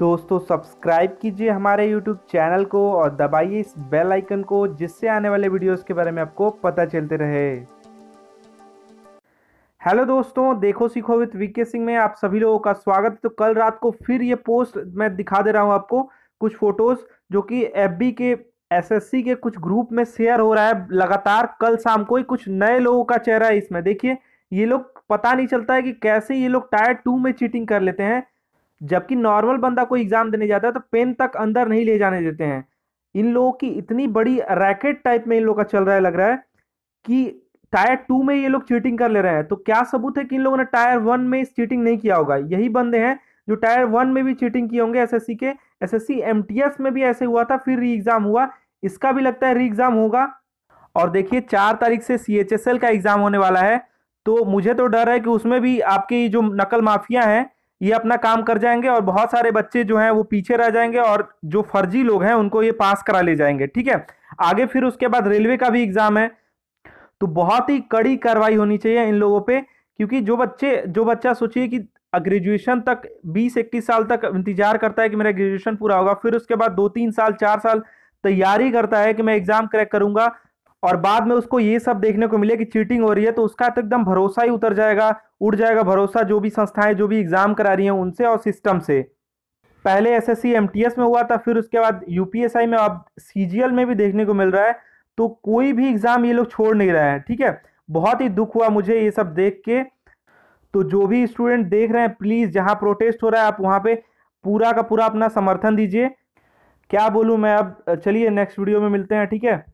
दोस्तों सब्सक्राइब कीजिए हमारे यूट्यूब चैनल को और दबाइए इस बेल आइकन को जिससे आने वाले वीडियोस के बारे में आपको पता चलते रहे हेलो दोस्तों देखो सीखो विद वीके सिंह में आप सभी लोगों का स्वागत है तो कल रात को फिर ये पोस्ट मैं दिखा दे रहा हूँ आपको कुछ फ़ोटोज़ जो कि एफ के एस के कुछ ग्रुप में शेयर हो रहा है लगातार कल शाम को ही कुछ नए लोगों का चेहरा है इसमें देखिए ये लोग पता नहीं चलता है कि कैसे ये लोग टायर टू में चीटिंग कर लेते हैं जबकि नॉर्मल बंदा कोई एग्जाम देने जाता है तो पेन तक अंदर नहीं ले जाने देते हैं इन लोगों की इतनी बड़ी रैकेट टाइप में इन लोग का चल रहा है लग रहा है कि टायर टू में ये लोग चीटिंग कर ले रहे हैं तो क्या सबूत है कि इन लोगों ने टायर वन में चीटिंग नहीं किया होगा यही बंदे हैं जो टायर वन में भी चीटिंग किए होंगे एस के एस एस में भी ऐसे हुआ था फिर री एग्जाम हुआ इसका भी लगता है री एग्जाम होगा और देखिए चार तारीख से सी का एग्जाम होने वाला है तो मुझे तो डर है कि उसमें भी आपकी जो नकल माफिया हैं ये अपना काम कर जाएंगे और बहुत सारे बच्चे जो हैं वो पीछे रह जाएंगे और जो फर्जी लोग हैं उनको ये पास करा ले जाएंगे ठीक है आगे फिर उसके बाद रेलवे का भी एग्जाम है तो बहुत ही कड़ी कार्रवाई होनी चाहिए इन लोगों पे क्योंकि जो बच्चे जो बच्चा सोचिए कि ग्रेजुएशन तक बीस इक्कीस साल तक इंतजार करता है कि मेरा ग्रेजुएशन पूरा होगा फिर उसके बाद दो तीन साल चार साल तैयारी करता है कि मैं एग्जाम क्रैक करूंगा और बाद में उसको ये सब देखने को मिले कि चीटिंग हो रही है तो उसका तो एकदम भरोसा ही उतर जाएगा उड़ जाएगा भरोसा जो भी संस्थाएं जो भी एग्ज़ाम करा रही हैं उनसे और सिस्टम से पहले एस एस में हुआ था फिर उसके बाद यूपीएसआई में अब सी में भी देखने को मिल रहा है तो कोई भी एग्ज़ाम ये लोग छोड़ नहीं रहे हैं ठीक है बहुत ही दुख हुआ मुझे ये सब देख के तो जो भी स्टूडेंट देख रहे हैं प्लीज़ जहाँ प्रोटेस्ट हो रहा है आप वहाँ पे पूरा का पूरा अपना समर्थन दीजिए क्या बोलूँ मैं अब चलिए नेक्स्ट वीडियो में मिलते हैं ठीक है